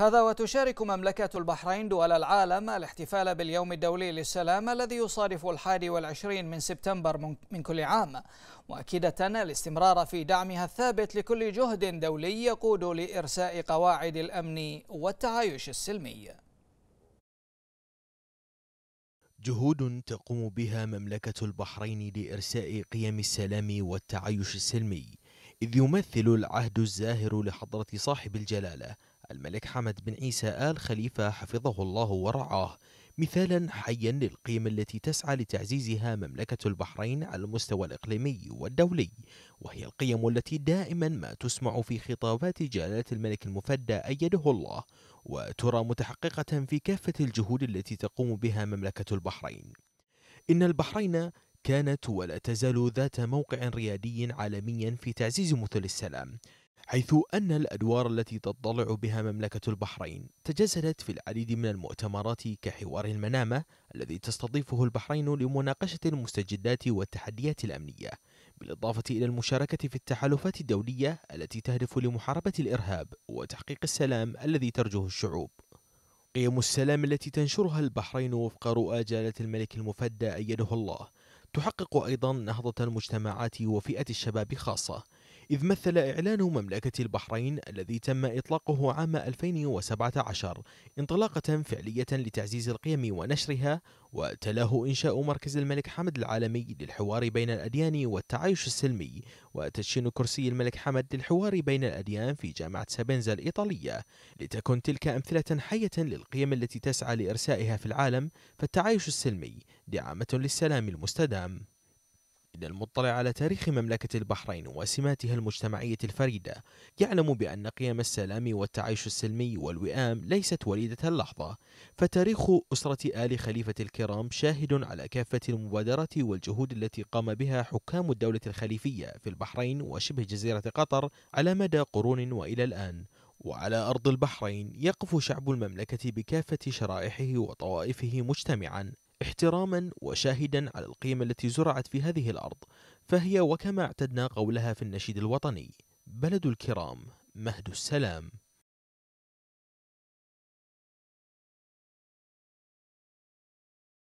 هذا وتشارك مملكة البحرين دول العالم الاحتفال باليوم الدولي للسلام الذي يصادف الحادي والعشرين من سبتمبر من كل عام مؤكدة الاستمرار في دعمها الثابت لكل جهد دولي يقود لإرساء قواعد الأمن والتعايش السلمي جهود تقوم بها مملكة البحرين لإرساء قيم السلام والتعايش السلمي إذ يمثل العهد الزاهر لحضرة صاحب الجلالة الملك حمد بن عيسى آل خليفة حفظه الله ورعاه مثالا حيا للقيم التي تسعى لتعزيزها مملكة البحرين على المستوى الإقليمي والدولي وهي القيم التي دائما ما تسمع في خطابات جلالة الملك المفدى أيده الله وترى متحققة في كافة الجهود التي تقوم بها مملكة البحرين إن البحرين كانت ولا تزال ذات موقع ريادي عالميا في تعزيز مثل السلام حيث أن الأدوار التي تضطلع بها مملكة البحرين تجسدت في العديد من المؤتمرات كحوار المنامة الذي تستضيفه البحرين لمناقشة المستجدات والتحديات الأمنية بالإضافة إلى المشاركة في التحالفات الدولية التي تهدف لمحاربة الإرهاب وتحقيق السلام الذي ترجوه الشعوب قيم السلام التي تنشرها البحرين وفق رؤى جلالة الملك المفدى أيده الله تحقق أيضا نهضة المجتمعات وفئة الشباب خاصة إذ مثل إعلان مملكة البحرين الذي تم إطلاقه عام 2017 انطلاقة فعلية لتعزيز القيم ونشرها وتلاه إنشاء مركز الملك حمد العالمي للحوار بين الأديان والتعايش السلمي وتدشين كرسي الملك حمد للحوار بين الأديان في جامعة سابنزا الإيطالية لتكن تلك أمثلة حية للقيم التي تسعى لإرسائها في العالم فالتعايش السلمي دعامة للسلام المستدام المطلع على تاريخ مملكة البحرين وسماتها المجتمعية الفريدة يعلم بأن قيم السلام والتعايش السلمي والوئام ليست وليدة اللحظة فتاريخ أسرة آل خليفة الكرام شاهد على كافة المبادرات والجهود التي قام بها حكام الدولة الخليفية في البحرين وشبه جزيرة قطر على مدى قرون وإلى الآن وعلى أرض البحرين يقف شعب المملكة بكافة شرائحه وطوائفه مجتمعاً احتراما وشاهدا على القيم التي زرعت في هذه الأرض فهي وكما اعتدنا قولها في النشيد الوطني بلد الكرام مهد السلام